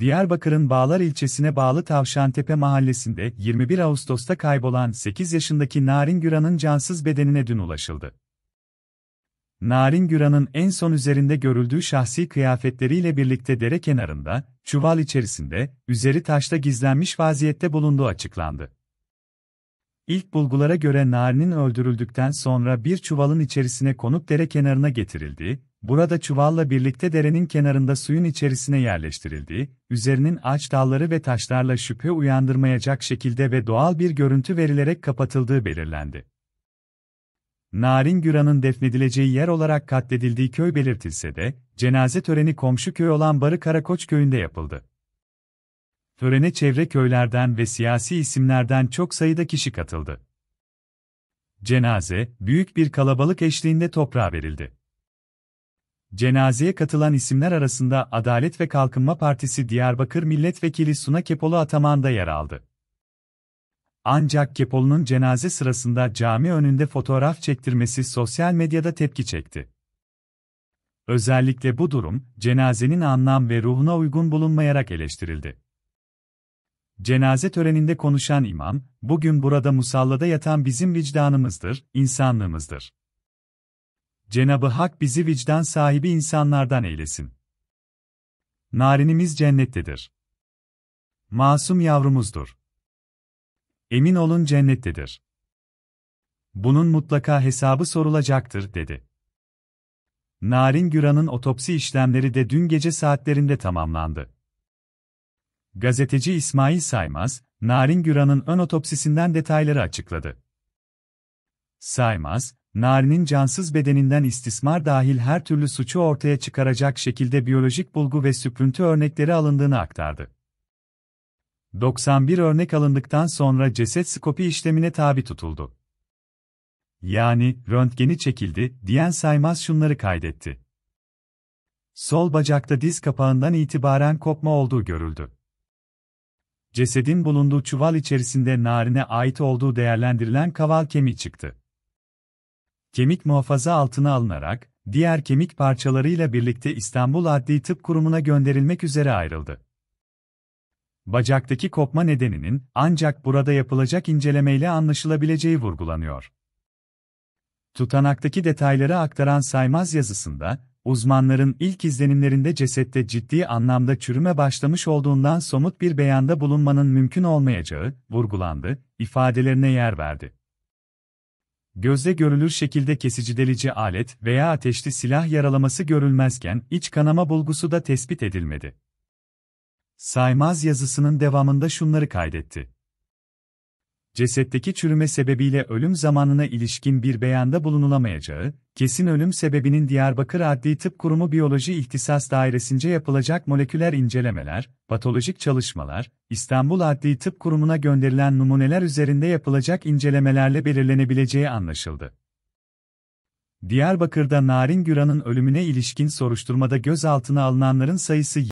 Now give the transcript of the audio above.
Diyarbakır'ın Bağlar ilçesine bağlı Tavşantepe mahallesinde 21 Ağustos'ta kaybolan 8 yaşındaki Narin Güran'ın cansız bedenine dün ulaşıldı. Narin Güran'ın en son üzerinde görüldüğü şahsi kıyafetleriyle birlikte dere kenarında, çuval içerisinde, üzeri taşta gizlenmiş vaziyette bulunduğu açıklandı. İlk bulgulara göre Narin'in öldürüldükten sonra bir çuvalın içerisine konup dere kenarına getirildiği, Burada çuvalla birlikte derenin kenarında suyun içerisine yerleştirildiği, üzerinin ağaç dalları ve taşlarla şüphe uyandırmayacak şekilde ve doğal bir görüntü verilerek kapatıldığı belirlendi. Narin Güran'ın defnedileceği yer olarak katledildiği köy belirtilse de, cenaze töreni komşu köy olan Barı Karakoç köyünde yapıldı. Törene çevre köylerden ve siyasi isimlerden çok sayıda kişi katıldı. Cenaze, büyük bir kalabalık eşliğinde toprağa verildi. Cenazeye katılan isimler arasında Adalet ve Kalkınma Partisi Diyarbakır Milletvekili Suna Kepolu Ataman da yer aldı. Ancak Kepolu'nun cenaze sırasında cami önünde fotoğraf çektirmesi sosyal medyada tepki çekti. Özellikle bu durum, cenazenin anlam ve ruhuna uygun bulunmayarak eleştirildi. Cenaze töreninde konuşan imam, bugün burada musallada yatan bizim vicdanımızdır, insanlığımızdır. Cenabı Hak bizi vicdan sahibi insanlardan eylesin. Narinimiz cennettedir. Masum yavrumuzdur. Emin olun cennettedir. Bunun mutlaka hesabı sorulacaktır dedi. Narin Güran'ın otopsi işlemleri de dün gece saatlerinde tamamlandı. Gazeteci İsmail Saymaz, Narin Güran'ın ön otopsisinden detayları açıkladı. Saymaz, Nari'nin cansız bedeninden istismar dahil her türlü suçu ortaya çıkaracak şekilde biyolojik bulgu ve süprüntü örnekleri alındığını aktardı. 91 örnek alındıktan sonra ceset skopi işlemine tabi tutuldu. Yani, röntgeni çekildi, diyen saymaz şunları kaydetti. Sol bacakta diz kapağından itibaren kopma olduğu görüldü. Cesedin bulunduğu çuval içerisinde narine ait olduğu değerlendirilen kaval kemiği çıktı kemik muhafaza altına alınarak, diğer kemik parçalarıyla birlikte İstanbul Adli Tıp Kurumu'na gönderilmek üzere ayrıldı. Bacaktaki kopma nedeninin ancak burada yapılacak incelemeyle anlaşılabileceği vurgulanıyor. Tutanaktaki detayları aktaran Saymaz yazısında, uzmanların ilk izlenimlerinde cesette ciddi anlamda çürüme başlamış olduğundan somut bir beyanda bulunmanın mümkün olmayacağı, vurgulandı, ifadelerine yer verdi. Gözle görülür şekilde kesici delici alet veya ateşli silah yaralaması görülmezken iç kanama bulgusu da tespit edilmedi. Saymaz yazısının devamında şunları kaydetti cesetteki çürüme sebebiyle ölüm zamanına ilişkin bir beyanda bulunulamayacağı, kesin ölüm sebebinin Diyarbakır Adli Tıp Kurumu Biyoloji İhtisas Dairesi'nce yapılacak moleküler incelemeler, patolojik çalışmalar, İstanbul Adli Tıp Kurumu'na gönderilen numuneler üzerinde yapılacak incelemelerle belirlenebileceği anlaşıldı. Diyarbakır'da Narin Güran'ın ölümüne ilişkin soruşturmada gözaltına alınanların sayısı